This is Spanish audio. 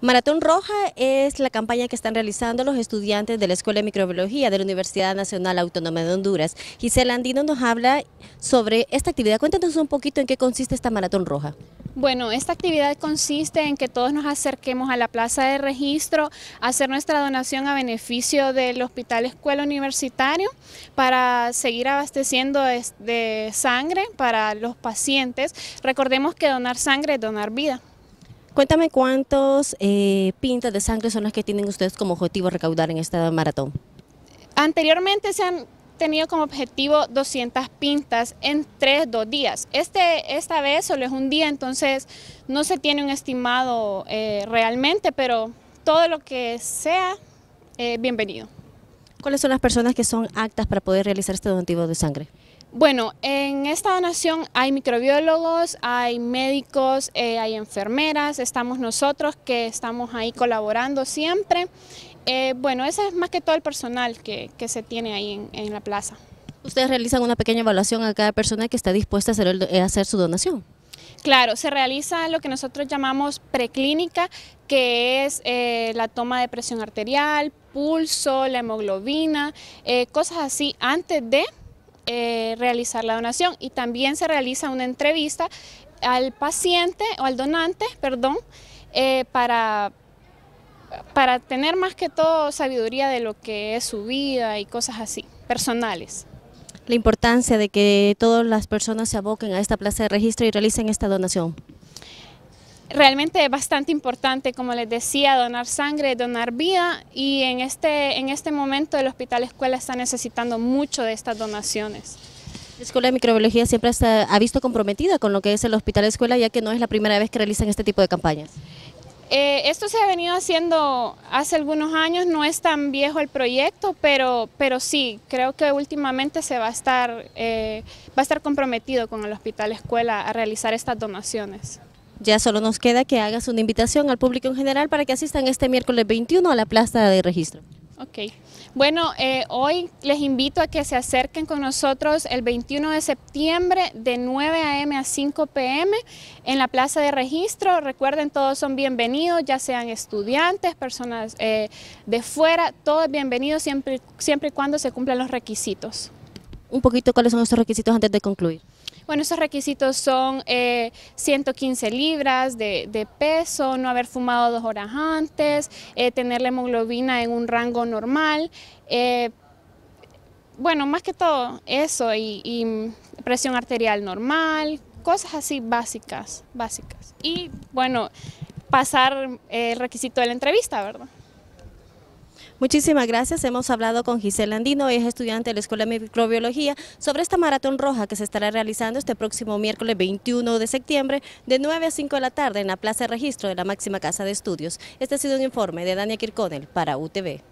Maratón Roja es la campaña que están realizando los estudiantes de la Escuela de Microbiología de la Universidad Nacional Autónoma de Honduras. Gisela Andino nos habla sobre esta actividad. Cuéntanos un poquito en qué consiste esta Maratón Roja. Bueno, esta actividad consiste en que todos nos acerquemos a la plaza de registro, a hacer nuestra donación a beneficio del Hospital Escuela Universitario para seguir abasteciendo de sangre para los pacientes. Recordemos que donar sangre es donar vida. Cuéntame cuántos eh, pintas de sangre son las que tienen ustedes como objetivo recaudar en esta maratón. Anteriormente se han tenido como objetivo 200 pintas en 3, 2 días. Este, esta vez solo es un día, entonces no se tiene un estimado eh, realmente, pero todo lo que sea, eh, bienvenido. ¿Cuáles son las personas que son actas para poder realizar este donativo de sangre? Bueno, en esta donación hay microbiólogos, hay médicos, eh, hay enfermeras, estamos nosotros que estamos ahí colaborando siempre. Eh, bueno, ese es más que todo el personal que, se tiene ahí en, la plaza. ¿Ustedes realizan una pequeña evaluación a cada persona que está dispuesta a hacer, eh, su donación? Claro, se realiza lo que nosotros llamamos preclínica, que es la toma de presión arterial, pulso, la hemoglobina, cosas así antes de eh, realizar la donación y también se realiza una entrevista al paciente o al donante, perdón, eh, para, para tener más que todo sabiduría de lo que es su vida y cosas así, personales la importancia de que todas las personas se aboquen a esta plaza de registro y realicen esta donación. Realmente es bastante importante, como les decía, donar sangre, donar vida y este, en este, momento el Hospital Escuela está necesitando mucho de estas donaciones. La Escuela de Microbiología siempre ha visto comprometida con lo que es el Hospital Escuela, ya que no es la primera vez que realizan este tipo de campañas. Eh, esto se ha venido haciendo hace algunos años, no es tan viejo el proyecto, pero, sí, creo que últimamente se va eh, va a estar comprometido con el Hospital Escuela a realizar estas donaciones. Ya solo nos queda que hagas una invitación al público en general para que asistan este miércoles 21 a la plaza de registro. Ok. Bueno, eh, hoy les invito a que se acerquen con nosotros el 21 de septiembre de 9 a.m. a 5 p.m. en la plaza de registro. Recuerden, todos son bienvenidos, ya sean estudiantes, personas eh, de fuera, todos bienvenidos siempre, siempre y cuando se cumplan los requisitos. Un poquito, ¿cuáles son estos requisitos antes de concluir? Bueno, esos requisitos son 115 eh, libras de, peso, no haber fumado dos horas antes, eh, tener la hemoglobina en un rango normal. Eh, bueno, más que todo eso y, y presión arterial normal, cosas así básicas, básicas. Y bueno, pasar el requisito de la entrevista, ¿verdad? Muchísimas gracias. Hemos hablado con Gisela Andino, es estudiante de la Escuela de Microbiología, sobre esta maratón roja que se estará realizando este próximo miércoles 21 de septiembre de 9 a 5 de la tarde en la Plaza de Registro de la Máxima Casa de Estudios. Este ha sido un informe de Dania Kirconel para UTV.